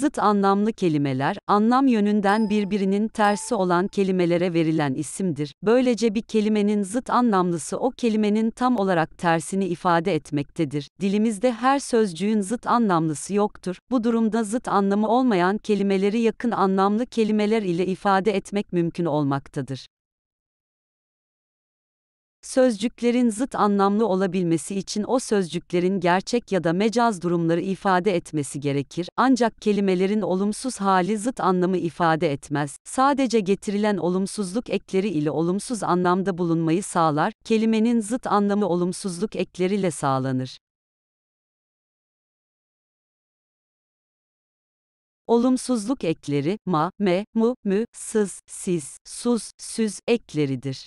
Zıt anlamlı kelimeler, anlam yönünden birbirinin tersi olan kelimelere verilen isimdir. Böylece bir kelimenin zıt anlamlısı o kelimenin tam olarak tersini ifade etmektedir. Dilimizde her sözcüğün zıt anlamlısı yoktur. Bu durumda zıt anlamı olmayan kelimeleri yakın anlamlı kelimeler ile ifade etmek mümkün olmaktadır. Sözcüklerin zıt anlamlı olabilmesi için o sözcüklerin gerçek ya da mecaz durumları ifade etmesi gerekir. Ancak kelimelerin olumsuz hali zıt anlamı ifade etmez. Sadece getirilen olumsuzluk ekleri ile olumsuz anlamda bulunmayı sağlar. Kelimenin zıt anlamı olumsuzluk ekleriyle sağlanır. Olumsuzluk ekleri ma, me, mu, mü, sız, siz, sus, süz ekleridir.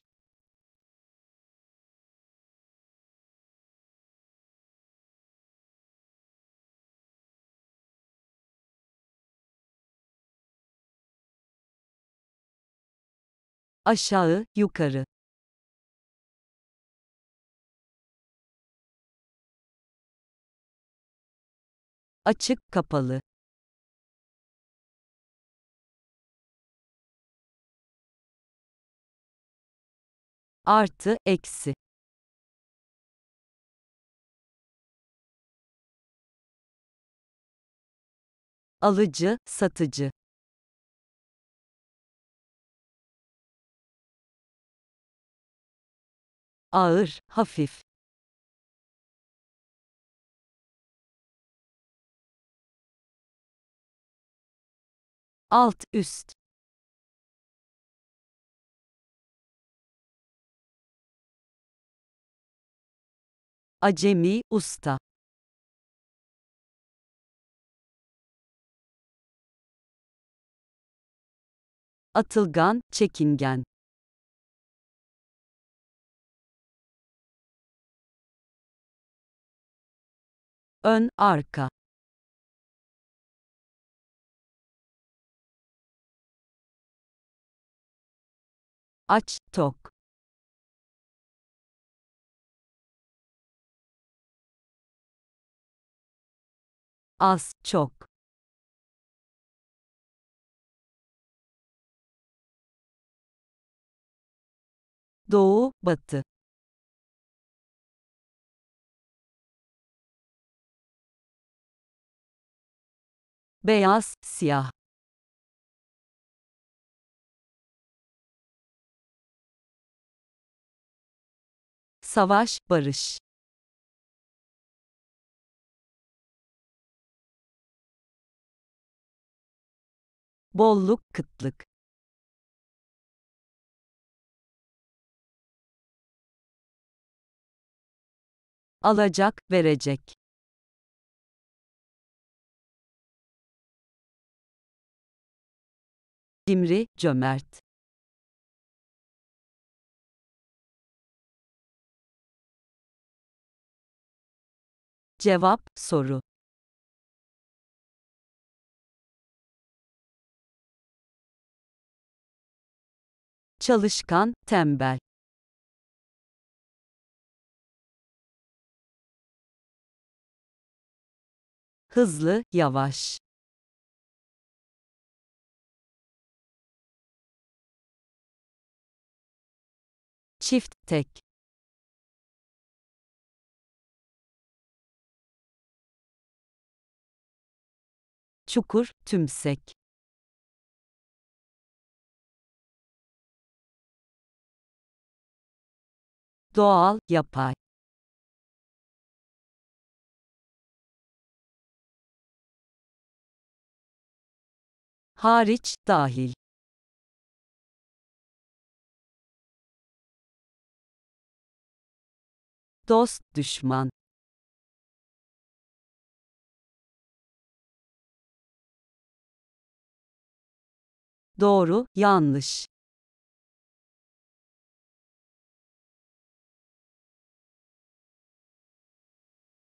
aşağı, yukarı. açık kapalı artı eksi alıcı satıcı ağır, hafif. alt üst acemi usta atılgan çekingen ön, arka. Aç, tok. Az, çok. Doğu, batı. beyaz, siyah. Savaş, barış. bolluk, kıtlık. alacak, verecek. Cimri, cömert. Cevap, soru. Çalışkan, tembel. Hızlı, yavaş. çift, tek. Çukur, tümsek. Doğal, yapay. Hariç, dahil. dost, düşman. Doğru, yanlış.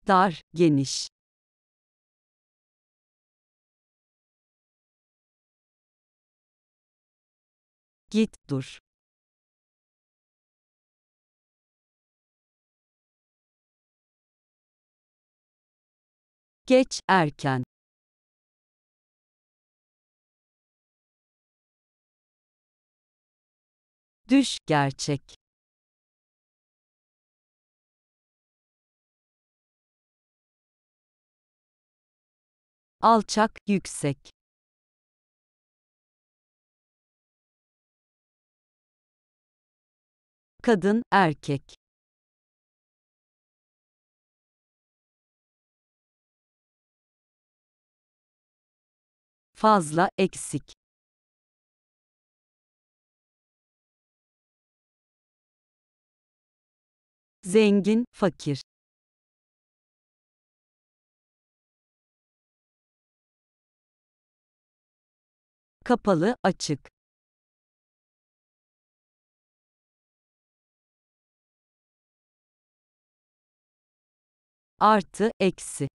Dar, geniş. Git, dur. geç, erken. Düş, gerçek. Alçak, yüksek. Kadın, erkek. fazla, eksik. Zengin, fakir. Kapalı, açık. Artı, eksi.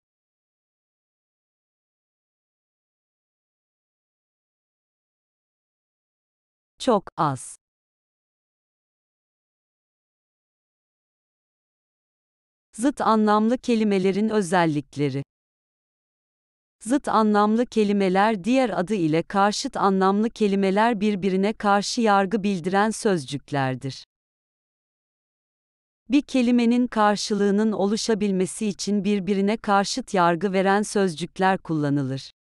çok az. Zıt anlamlı kelimelerin özellikleri Zıt anlamlı kelimeler diğer adı ile karşıt anlamlı kelimeler birbirine karşı yargı bildiren sözcüklerdir. Bir kelimenin karşılığının oluşabilmesi için birbirine karşıt yargı veren sözcükler kullanılır.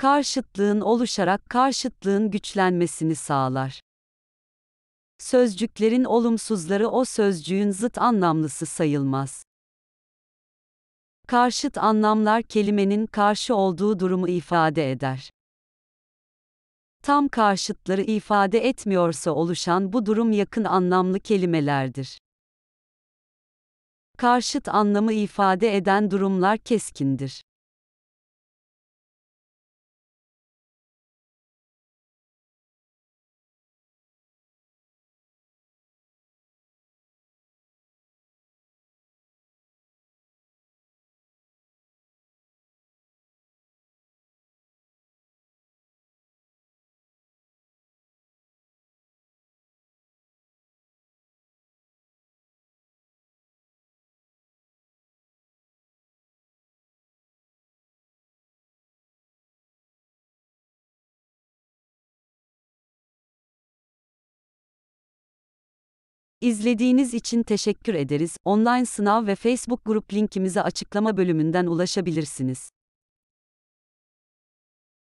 karşıtlığın oluşarak karşıtlığın güçlenmesini sağlar. Sözcüklerin olumsuzları o sözcüğün zıt anlamlısı sayılmaz. Karşıt anlamlar kelimenin karşı olduğu durumu ifade eder. Tam karşıtları ifade etmiyorsa oluşan bu durum yakın anlamlı kelimelerdir. Karşıt anlamı ifade eden durumlar keskindir. İzlediğiniz için teşekkür ederiz. Online sınav ve Facebook grup linkimizi açıklama bölümünden ulaşabilirsiniz.